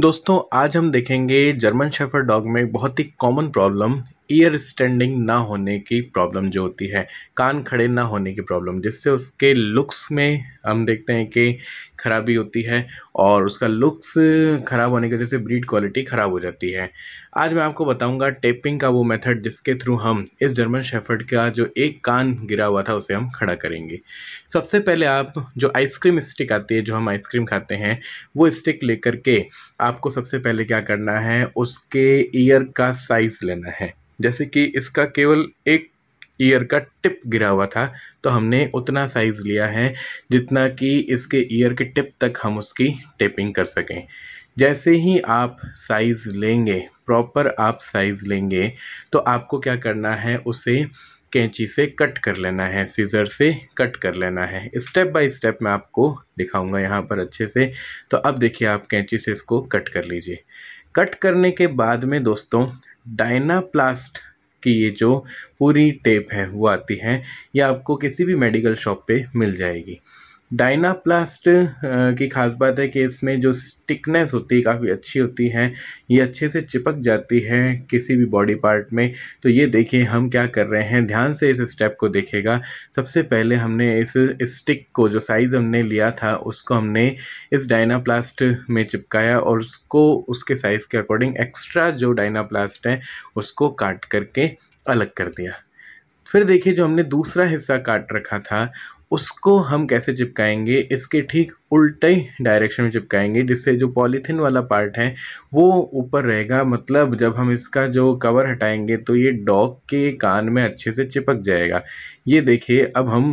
दोस्तों आज हम देखेंगे जर्मन शेफर डॉग में बहुत ही कॉमन प्रॉब्लम ईयर स्टैंडिंग ना होने की प्रॉब्लम जो होती है कान खड़े ना होने की प्रॉब्लम जिससे उसके लुक्स में हम देखते हैं कि खराबी होती है और उसका लुक्स ख़राब होने की वजह से ब्रीड क्वालिटी ख़राब हो जाती है आज मैं आपको बताऊंगा टेपिंग का वो मेथड जिसके थ्रू हम इस जर्मन शेफर्ड का जो एक कान गिरा हुआ था उसे हम खड़ा करेंगे सबसे पहले आप जो आइसक्रीम स्टिक आती है जो हम आइसक्रीम खाते हैं वो स्टिक लेकर के आपको सबसे पहले क्या करना है उसके ईयर का साइज़ लेना है जैसे कि इसका केवल एक ईयर का टिप गिरा हुआ था तो हमने उतना साइज़ लिया है जितना कि इसके ईयर के टिप तक हम उसकी टेपिंग कर सकें जैसे ही आप साइज़ लेंगे प्रॉपर आप साइज़ लेंगे तो आपको क्या करना है उसे कैंची से कट कर लेना है सीज़र से कट कर लेना है स्टेप बाय स्टेप मैं आपको दिखाऊंगा यहाँ पर अच्छे से तो अब देखिए आप कैंची से इसको कट कर लीजिए कट करने के बाद में दोस्तों डायनाप्लास्ट की ये जो पूरी टेप है वो आती है ये आपको किसी भी मेडिकल शॉप पे मिल जाएगी डायना प्लास्ट की खास बात है कि इसमें जो स्टिकनेस होती है काफ़ी अच्छी होती है ये अच्छे से चिपक जाती है किसी भी बॉडी पार्ट में तो ये देखिए हम क्या कर रहे हैं ध्यान से इस स्टेप को देखेगा सबसे पहले हमने इस स्टिक को जो साइज़ हमने लिया था उसको हमने इस डायना प्लास्ट में चिपकाया और उसको उसके साइज़ के अकॉर्डिंग एक्स्ट्रा जो डायना प्लास्ट है उसको काट करके अलग कर दिया फिर देखिए जो हमने दूसरा हिस्सा काट रखा था उसको हम कैसे चिपकाएंगे इसके ठीक उल्टे ही डायरेक्शन में चिपकाएंगे जिससे जो पॉलीथीन वाला पार्ट है वो ऊपर रहेगा मतलब जब हम इसका जो कवर हटाएंगे तो ये डॉग के कान में अच्छे से चिपक जाएगा ये देखिए अब हम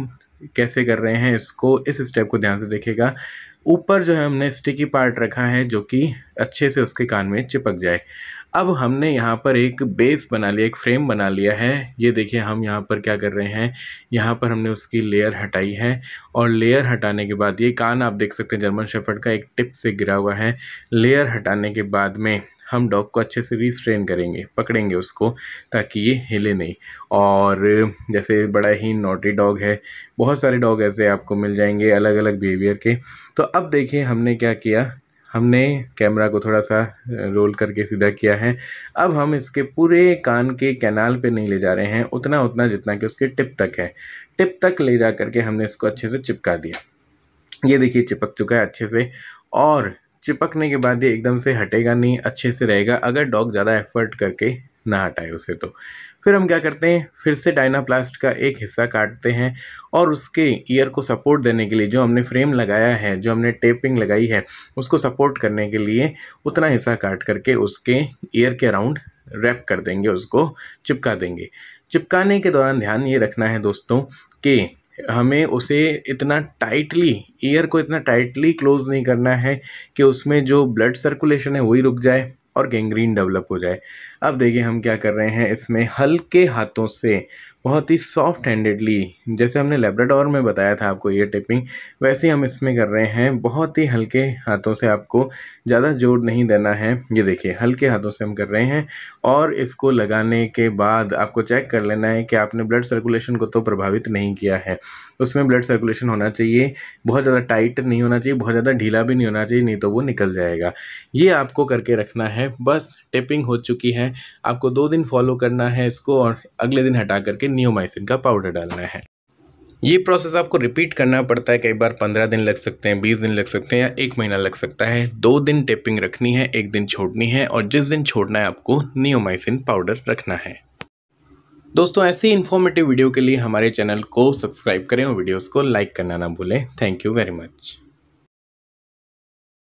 कैसे कर रहे हैं इसको इस स्टेप को ध्यान से देखेगा ऊपर जो है हमने स्टिकी पार्ट रखा है जो कि अच्छे से उसके कान में चिपक जाए अब हमने यहाँ पर एक बेस बना लिया एक फ्रेम बना लिया है ये देखिए हम यहाँ पर क्या कर रहे हैं यहाँ पर हमने उसकी लेयर हटाई है और लेयर हटाने के बाद ये कान आप देख सकते हैं जर्मन शेफर्ड का एक टिप से गिरा हुआ है लेयर हटाने के बाद में हम डॉग को अच्छे से रिस्ट्रेन करेंगे पकड़ेंगे उसको ताकि ये हिले नहीं और जैसे बड़ा ही नोटी डॉग है बहुत सारे डॉग ऐसे आपको मिल जाएंगे अलग अलग बिहेवियर के तो अब देखिए हमने क्या किया हमने कैमरा को थोड़ा सा रोल करके सीधा किया है अब हम इसके पूरे कान के कैनाल पे नहीं ले जा रहे हैं उतना उतना जितना कि उसके टिप तक है टिप तक ले जा करके हमने इसको अच्छे से चिपका दिया ये देखिए चिपक चुका है अच्छे से और चिपकने के बाद ये एकदम से हटेगा नहीं अच्छे से रहेगा अगर डॉग ज़्यादा एफर्ट करके ना हटाए उसे तो फिर हम क्या करते हैं फिर से डायनाप्लास्ट का एक हिस्सा काटते हैं और उसके ईयर को सपोर्ट देने के लिए जो हमने फ्रेम लगाया है जो हमने टेपिंग लगाई है उसको सपोर्ट करने के लिए उतना हिस्सा काट करके उसके ईयर के अराउंड रैप कर देंगे उसको चिपका देंगे चिपकाने के दौरान ध्यान ये रखना है दोस्तों कि हमें उसे इतना टाइटली ईयर को इतना टाइटली क्लोज नहीं करना है कि उसमें जो ब्लड सर्कुलेशन है वही रुक जाए और गेंग्रीन डेवलप हो जाए अब देखिए हम क्या कर रहे हैं इसमें हल्के हाथों से बहुत ही सॉफ्ट हैंडेडली जैसे हमने लेब्राडोर में बताया था आपको ये टिपिंग वैसे हम इसमें कर रहे हैं बहुत ही हल्के हाथों से आपको ज़्यादा जोर नहीं देना है ये देखिए हल्के हाथों से हम कर रहे हैं और इसको लगाने के बाद आपको चेक कर लेना है कि आपने ब्लड सर्कुलेशन को तो प्रभावित नहीं किया है उसमें ब्लड सर्कुलेशन होना चाहिए बहुत ज़्यादा टाइट नहीं होना चाहिए बहुत ज़्यादा ढीला भी नहीं होना चाहिए नहीं तो वो निकल जाएगा ये आपको करके रखना है बस टिपिंग हो चुकी है आपको दो दिन फॉलो करना है इसको और अगले दिन हटा करके नियोमाइसिन का पाउडर डालना है ये प्रोसेस आपको रिपीट करना पड़ता है कई बार पंद्रह दिन लग सकते हैं बीस दिन लग सकते हैं या एक महीना लग सकता है दो दिन टेपिंग रखनी है एक दिन छोड़नी है और जिस दिन छोड़ना है आपको नियोमाइसिन पाउडर रखना है दोस्तों ऐसे इन्फॉर्मेटिव वीडियो के लिए हमारे चैनल को सब्सक्राइब करें और वीडियोस को लाइक करना ना भूलें थैंक यू वेरी मच